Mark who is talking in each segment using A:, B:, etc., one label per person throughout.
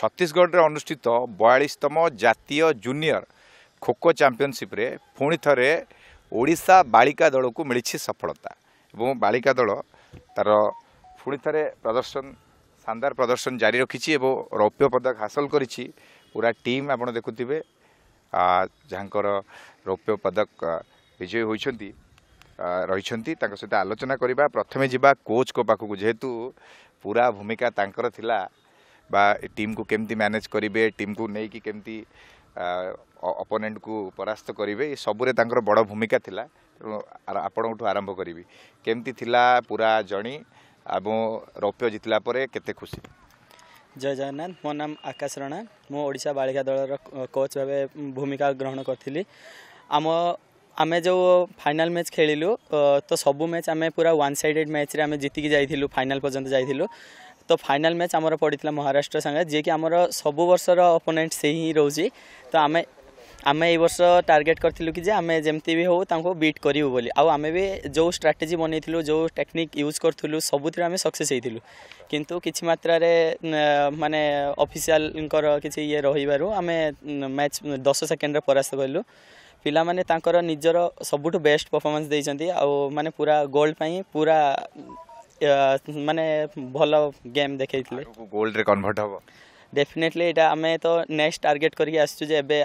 A: ଛତିଶଗଡ଼ରେ ଅନୁଷ୍ଠିତ ବୟାଳିଶତମ ଜାତୀୟ ଜୁନିୟର ଖୋଖୋ ଚାମ୍ପିଅନସିପ୍ରେ ପୁଣି ଥରେ ଓଡ଼ିଶା ବାଳିକା ଦଳକୁ ମିଳିଛି ସଫଳତା ଏବଂ ବାଳିକା ଦଳ ତା'ର ପୁଣି ଥରେ ପ୍ରଦର୍ଶନ ଶାନଦାର ପ୍ରଦର୍ଶନ ଜାରି ରଖିଛି ଏବଂ ରୌପ୍ୟ ପଦକ ହାସଲ କରିଛି ପୁରା ଟିମ୍ ଆପଣ ଦେଖୁଥିବେ ଯାହାଙ୍କର ରୌପ୍ୟ ପଦକ ବିଜୟୀ ହୋଇଛନ୍ତି ରହିଛନ୍ତି ତାଙ୍କ ସହିତ ଆଲୋଚନା କରିବା ପ୍ରଥମେ ଯିବା କୋଚ୍ଙ୍କ ପାଖକୁ ଯେହେତୁ ପୁରା ଭୂମିକା ତାଙ୍କର ଥିଲା বা টিমক কেমি ম্যানেজ করবে টিমক নেই কেমি অপোনেট কু পরাস্ত করবে সবুরে তাঁর বড় ভূমিকা লা আপনার আরম্ভ করবি কেমি লা পুরা জনী এবং রৌপ্য জিতলা পরে কত খুশি
B: জয় জগন্নাথ মো নাম আকাশ রণা মুশা বাড়িকা দলর কোচ ভাবে ভূমিকা গ্রহণ করলি আম আমি যে ফাইনাল ম্যাচ খেলিলু তো সবু ম্যাচ আমি পুরা ওয়ান সাইডেড ম্যাচে আমি জিতিকি যাই ফাইনাল পর্যন্ত যাই তো ফাইনাল ମ୍ୟାଚ୍ ଆମର ପଡ଼ିଥିଲା ମହାରାଷ୍ଟ୍ର ସାଙ୍ଗେ ଯିଏକି ଆମର ସବୁ ବର୍ଷର ଅପୋନେଣ୍ଟ ସେଇ ହିଁ ରହୁଛି ତ ଆମେ ଆମେ ଏଇ ବର୍ଷ ଟାର୍ଗେଟ୍ କରିଥିଲୁ କି ଯେ ଆମେ ଯେମିତି ବି ହେଉ ତାଙ୍କୁ ବିଟ୍ କରିବୁ ବୋଲି ଆଉ ଆମେ ବି ଯେଉଁ ଷ୍ଟ୍ରାଟେଜି ବନେଇଥିଲୁ ଯେଉଁ ଟେକ୍ନିକ୍ ୟୁଜ୍ କରୁଥିଲୁ ସବୁଥିରେ ଆମେ ସକ୍ସେସ୍ ହେଇଥିଲୁ କିନ୍ତୁ କିଛି ମାତ୍ରାରେ ମାନେ ଅଫିସିଆଲଙ୍କର କିଛି ଇଏ ରହିବାରୁ ଆମେ ମ୍ୟାଚ୍ ଦଶ ସେକେଣ୍ଡରେ ପରାସ୍ତ କଲୁ ପିଲାମାନେ ତାଙ୍କର ନିଜର ସବୁଠୁ ବେଷ୍ଟ ପରଫର୍ମାନ୍ସ ଦେଇଛନ୍ତି ଆଉ ମାନେ ପୁରା ଗୋଲ୍ଡ ପାଇଁ ପୁରା ମାନେ ଭଲ ଗେମ୍ ଦେଖେଇଥିଲେ
A: ଗୋଲ୍ଡରେ କନଭର୍ଟ ହେବ
B: ଡେଫିନେଟଲି ଏଇଟା ଆମେ ତ ନେକ୍ସଟ ଟାର୍ଗେଟ୍ କରିକି ଆସିଛୁ ଯେ ଏବେ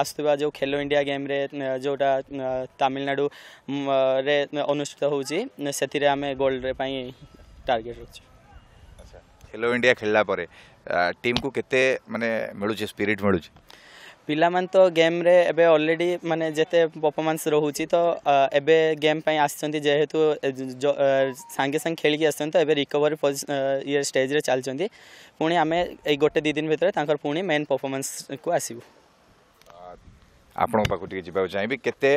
B: ଆସୁଥିବା ଯେଉଁ ଖେଲୋ ଇଣ୍ଡିଆ ଗେମ୍ରେ ଯେଉଁଟା ତାମିଲନାଡ଼ୁରେ ଅନୁଷ୍ଠିତ ହେଉଛି ସେଥିରେ ଆମେ ଗୋଲ୍ଡରେ ପାଇଁ ଟାର୍ଗେଟ୍ ରଖିଛୁ
A: ଆଚ୍ଛା ଖେଲୋ ଇଣ୍ଡିଆ ଖେଳିଲା ପରେ ଟିମ୍କୁ କେତେ ମାନେ ମିଳୁଛି ସ୍ପିରିଟ୍ ମିଳୁଛି
B: ପିଲାମାନେ ତ ଗେମ୍ରେ ଏବେ ଅଲରେଡ଼ି ମାନେ ଯେତେ ପରଫର୍ମାନ୍ସ ରହୁଛି ତ ଏବେ ଗେମ୍ ପାଇଁ ଆସିଛନ୍ତି ଯେହେତୁ ସାଙ୍ଗେ ସାଙ୍ଗେ ଖେଳିକି ଆସିଛନ୍ତି ତ ଏବେ ରିକଭରି ଇଏ ଷ୍ଟେଜ୍ରେ ଚାଲିଛନ୍ତି ପୁଣି ଆମେ ଏଇ ଗୋଟେ ଦୁଇ ଦିନ ଭିତରେ ତାଙ୍କର ପୁଣି ମେନ୍ ପରଫର୍ମାନ୍ସକୁ ଆସିବୁ
A: ଆପଣଙ୍କ ପାଖକୁ ଟିକେ ଯିବାକୁ ଚାହିଁବି କେତେ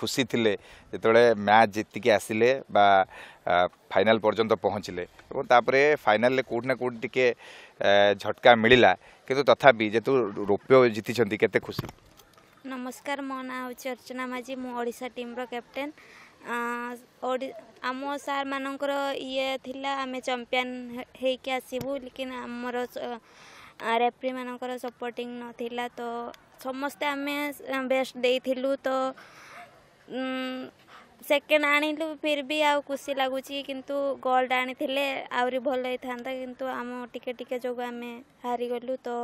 A: ଖୁସି ଥିଲେ ଯେତେବେଳେ ମ୍ୟାଚ୍ ଜିତିକି ଆସିଲେ ବା ଫାଇନାଲ୍ ପର୍ଯ୍ୟନ୍ତ ପହଞ୍ଚିଲେ ଏବଂ ତାପରେ ଫାଇନାଲ୍ରେ କେଉଁଠି ନା କେଉଁଠି ଟିକେ ଝଟକା ମିଳିଲା କିନ୍ତୁ ତଥାପି ଯେହେତୁ ରୌପ୍ୟ ଜିତିଛନ୍ତି କେତେ ଖୁସି
C: ନମସ୍କାର ମୋ ନାଁ ହେଉଛି ଅର୍ଚ୍ଚନା ମାଝୀ ମୁଁ ଓଡ଼ିଶା ଟିମ୍ର କ୍ୟାପ୍ଟେନ୍ ଆମ ସାର୍ମାନଙ୍କର ଇଏ ଥିଲା ଆମେ ଚମ୍ପିଆନ୍ ହେଇକି ଆସିବୁ ଲେକିନ୍ ଆମର ରେଫ୍ରିମାନଙ୍କର ସପୋର୍ଟିଂ ନଥିଲା ତ ସମସ୍ତେ ଆମେ ବେଷ୍ଟ ଦେଇଥିଲୁ ତ ସେକେଣ୍ଡ ଆଣିଲୁ ଫିର୍ ବି ଆଉ ଖୁସି ଲାଗୁଛି କିନ୍ତୁ ଗୋଲ୍ଡ ଆଣିଥିଲେ ଆହୁରି ଭଲ ହେଇଥାନ୍ତା କିନ୍ତୁ ଆମ ଟିକେ ଟିକେ ଯୋଗୁଁ ଆମେ ହାରିଗଲୁ ତ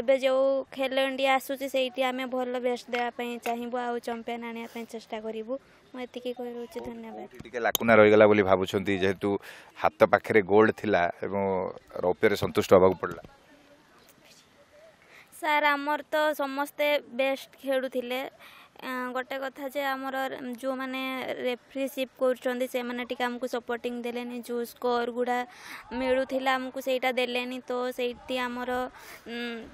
C: ଏବେ ଯେଉଁ ଖେଲୋ ଇଣ୍ଡିଆ ଆସୁଛି ସେଇଠି ଆମେ ଭଲ ବେଷ୍ଟ ଦେବା ପାଇଁ ଚାହିଁବୁ ଆଉ ଚମ୍ପିଆନ୍ ଆଣିବା ପାଇଁ ଚେଷ୍ଟା କରିବୁ ମୁଁ ଏତିକି କହିଦେଉଛି ଧନ୍ୟବାଦ ଟିକେ ଲାକୁନା
A: ରହିଗଲା ବୋଲି ଭାବୁଛନ୍ତି ଯେହେତୁ ହାତ ପାଖରେ ଗୋଲ୍ଡ ଥିଲା ଏବଂ ରୌପ୍ୟରେ ସନ୍ତୁଷ୍ଟ ହେବାକୁ ପଡ଼ିଲା
C: सर आमर तो समस्ते बेस्ट खेलुले गोटे कथा जे आम जो मैंने रेफ्रीसीप कर सपोर्टिंग दे जो स्कोर गुड़ा मिलूला आमको सहीटा दे तो सही आमर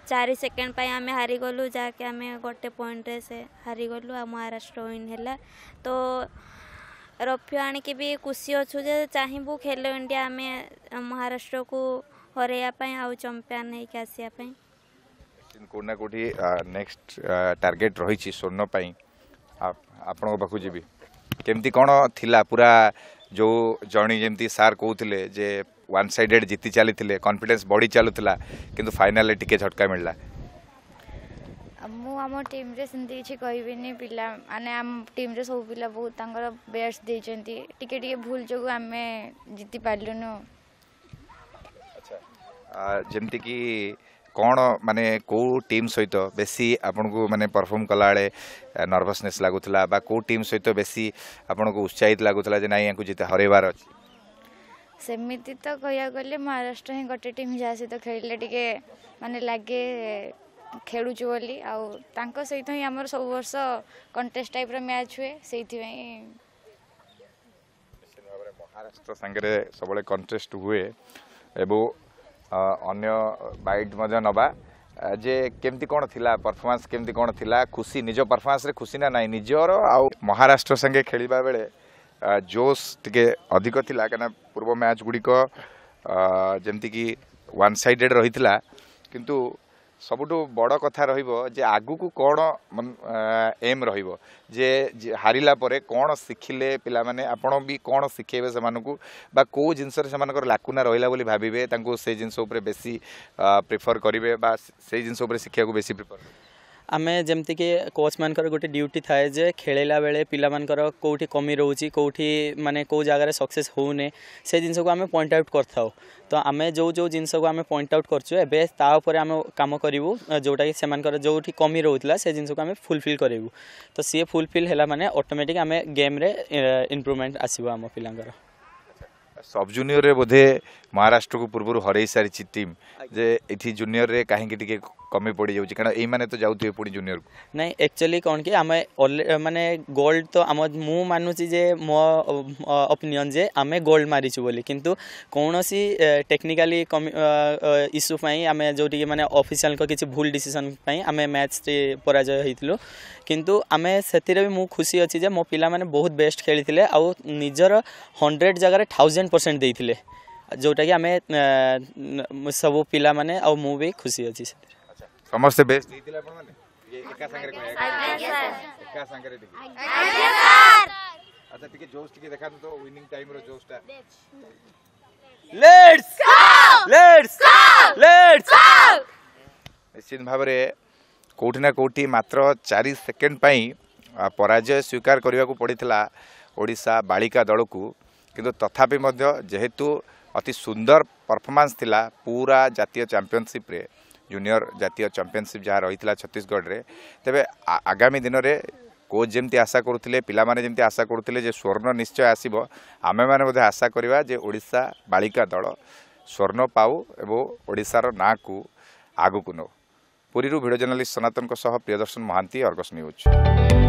C: चार सेकेंड पाई आम हारीगलु जहाँकि गोटे पॉइंट से हारीगलु आ महाराष्ट्र विन है तो रफ्य आणिकी भी खुशी अच्छे चाहबू खेलो इंडिया आम महाराष्ट्र को हरैयापाई आउ चंपियान होगी
A: कौटना कौटी नेक्स्ट टारगेट रही स्वर्णपाई आपण जी केमती कौन थिला पूरा जो जर्णी जमी सार कहते जे वन सैडेड जीति चली कन्फिडेन्स बढ़ी चलुला कि फाइनाल टी झटका मिलला
C: मुझे टीम रे कह पा टीम रे सब पिला बहुत बेस्ट देखते भूल जो आम जीति पार्लुन
A: अच्छा କ'ଣ ମାନେ କେଉଁ ଟିମ୍ ସହିତ ବେଶୀ ଆପଣଙ୍କୁ ମାନେ ପରଫର୍ମ କଲାବେଳେ ନର୍ଭସନେସ୍ ଲାଗୁଥିଲା ବା କେଉଁ ଟିମ୍ ସହିତ ବେଶୀ ଆପଣଙ୍କୁ ଉତ୍ସାହିତ ଲାଗୁଥିଲା ଯେ ନାଇଁ ୟାଙ୍କୁ ଜିତେ ହରେଇବାର ଅଛି
C: ସେମିତି ତ କହିବାକୁ ଗଲେ ମହାରାଷ୍ଟ୍ର ହିଁ ଗୋଟେ ଟିମ୍ ଯାହା ସହିତ ଖେଳିଲେ ଟିକେ ମାନେ ଲାଗେ ଖେଳୁଛୁ ବୋଲି ଆଉ ତାଙ୍କ ସହିତ ହିଁ ଆମର ସବୁ ବର୍ଷ କଣ୍ଟେଷ୍ଟ ଟାଇପ୍ର ମ୍ୟାଚ୍ ହୁଏ ସେଇଥିପାଇଁ ମହାରାଷ୍ଟ୍ର ସାଙ୍ଗରେ
A: ସବୁବେଳେ କଣ୍ଟେଷ୍ଟ ହୁଏ ଏବଂ ଅନ୍ୟ ବାଇଟ୍ ମଧ୍ୟ ନେବା ଯେ କେମିତି କ'ଣ ଥିଲା ପରଫର୍ମାନ୍ସ କେମିତି କ'ଣ ଥିଲା ଖୁସି ନିଜ ପରଫର୍ମାନ୍ସରେ ଖୁସି ନା ନାହିଁ ନିଜର ଆଉ ମହାରାଷ୍ଟ୍ର ସାଙ୍ଗେ ଖେଳିବା ବେଳେ ଜୋସ୍ ଟିକେ ଅଧିକ ଥିଲା କାହିଁକିନା ପୂର୍ବ ମ୍ୟାଚ୍ ଗୁଡ଼ିକ ଯେମିତିକି ୱାନ୍ ସାଇଡ଼େଡ଼୍ ରହିଥିଲା କିନ୍ତୁ ସବୁଠୁ ବଡ଼ କଥା ରହିବ ଯେ ଆଗକୁ କ'ଣ ଏମ୍ ରହିବ ଯେ ହାରିଲା ପରେ କ'ଣ ଶିଖିଲେ ପିଲାମାନେ ଆପଣ ବି କ'ଣ ଶିଖେଇବେ ସେମାନଙ୍କୁ ବା କେଉଁ ଜିନିଷରେ ସେମାନଙ୍କର ଲାକୁନା ରହିଲା ବୋଲି ଭାବିବେ ତାଙ୍କୁ ସେ ଜିନିଷ ଉପରେ ବେଶୀ ପ୍ରିଫର୍ କରିବେ ବା ସେଇ ଜିନିଷ ଉପରେ ଶିଖିବାକୁ ବେଶୀ ପ୍ରିଫର
B: ଆମେ ଯେମିତିକି କୋଚ୍ମାନଙ୍କର ଗୋଟେ ଡ୍ୟୁଟି ଥାଏ ଯେ ଖେଳିଲା ବେଳେ ପିଲାମାନଙ୍କର କେଉଁଠି କମି ରହୁଛି କେଉଁଠି ମାନେ କେଉଁ ଜାଗାରେ ସକ୍ସେସ୍ ହେଉନି ସେ ଜିନିଷକୁ ଆମେ ପଏଣ୍ଟ ଆଉଟ୍ କରିଥାଉ ତ ଆମେ ଯେଉଁ ଯେଉଁ ଜିନିଷକୁ ଆମେ ପଏଣ୍ଟ ଆଉଟ୍ କରୁଛୁ ଏବେ ତା ଉପରେ ଆମେ କାମ କରିବୁ ଯେଉଁଟାକି ସେମାନଙ୍କର ଯେଉଁଠି କମି ରହୁଥିଲା ସେ ଜିନିଷକୁ ଆମେ ଫୁଲଫିଲ୍ କରିବୁ ତ ସିଏ ଫୁଲଫିଲ୍ ହେଲା ମାନେ ଅଟୋମେଟିକ୍ ଆମେ ଗେମ୍ରେ ଇମ୍ପ୍ରୁଭମେଣ୍ଟ ଆସିବ ଆମ ପିଲାଙ୍କର
A: ସବ୍ ଜୁନିୟରରେ ବୋଧେ ମହାରାଷ୍ଟ୍ରକୁ ପୂର୍ବରୁ ହରେଇ ସାରିଛି ଟିମ୍ ଯେ ଏଠି ଜୁନିୟରରେ କାହିଁକି ଟିକେ କମି ପଡ଼ିଯାଉଛି କାରଣ ଏଇମାନେ ତ ଯାଉଥିବେ ପୁଣି ଜୁନିୟରକୁ
B: ନାଇଁ ଆକ୍ଚୁଆଲି କ'ଣ କି ଆମେ ମାନେ ଗୋଲ୍ଡ ତ ଆମ ମୁଁ ମାନୁଛି ଯେ ମୋ ଅପିନିଅନ୍ ଯେ ଆମେ ଗୋଲ୍ଡ ମାରିଛୁ ବୋଲି କିନ୍ତୁ କୌଣସି ଟେକ୍ନିକାଲି ଇସ୍ୟୁ ପାଇଁ ଆମେ ଯେଉଁଠିକି ମାନେ ଅଫିସିଆଲଙ୍କ କିଛି ଭୁଲ ଡିସିସନ୍ ପାଇଁ ଆମେ ମ୍ୟାଚ୍ଟି ପରାଜୟ ହୋଇଥିଲୁ କିନ୍ତୁ ଆମେ ସେଥିରେ ବି ମୁଁ ଖୁସି ଅଛି ଯେ ମୋ ପିଲାମାନେ ବହୁତ ବେଷ୍ଟ ଖେଳିଥିଲେ ଆଉ ନିଜର ହଣ୍ଡ୍ରେଡ଼ ଜାଗାରେ ଥାଉଜେଣ୍ଡ ପରସେଣ୍ଟ ଦେଇଥିଲେ जोटा कि आम सब पिला माने आउ मु भी खुशी अछि समस्त बेस्ट
A: दीदीला पण माने एक संगे संगे आज्ञा सर एक संगे आज्ञा सर अच्छा टिके जोश टिके देखा तो विनिंग टाइम रो जोशटा let's go let's go let's go निश्चित भाव रे कोठीना कोठी मात्र 4 सेकंड पई पराजय स्वीकार करने को पड़ा ओडा बालिका दल को कितु तथापि जेहेतु ଅତି ସୁନ୍ଦର ପରଫର୍ମାନ୍ସ ଥିଲା ପୁରା ଜାତୀୟ ଚାମ୍ପିଅନସିପ୍ରେ ଜୁନିୟର ଜାତୀୟ ଚମ୍ପିଅନସିପ୍ ଯାହା ରହିଥିଲା ଛତିଶଗଡ଼ରେ ତେବେ ଆଗାମୀ ଦିନରେ କୋଚ୍ ଯେମିତି ଆଶା କରୁଥିଲେ ପିଲାମାନେ ଯେମିତି ଆଶା କରୁଥିଲେ ଯେ ସ୍ୱର୍ଣ୍ଣ ନିଶ୍ଚୟ ଆସିବ ଆମେମାନେ ମଧ୍ୟ ଆଶା କରିବା ଯେ ଓଡ଼ିଶା ବାଳିକା ଦଳ ସ୍ୱର୍ଣ୍ଣ ପାଉ ଏବଂ ଓଡ଼ିଶାର ନାଁକୁ ଆଗକୁ ନେଉ ପୁରୀରୁ ଭିଡ଼ିଓ ଜର୍ଣ୍ଣାଲିଷ୍ଟ ସନାତନଙ୍କ ସହ ପ୍ରିୟଦର୍ଶନ ମହାନ୍ତି ଅର୍ଗସ ନ୍ୟୁଜ୍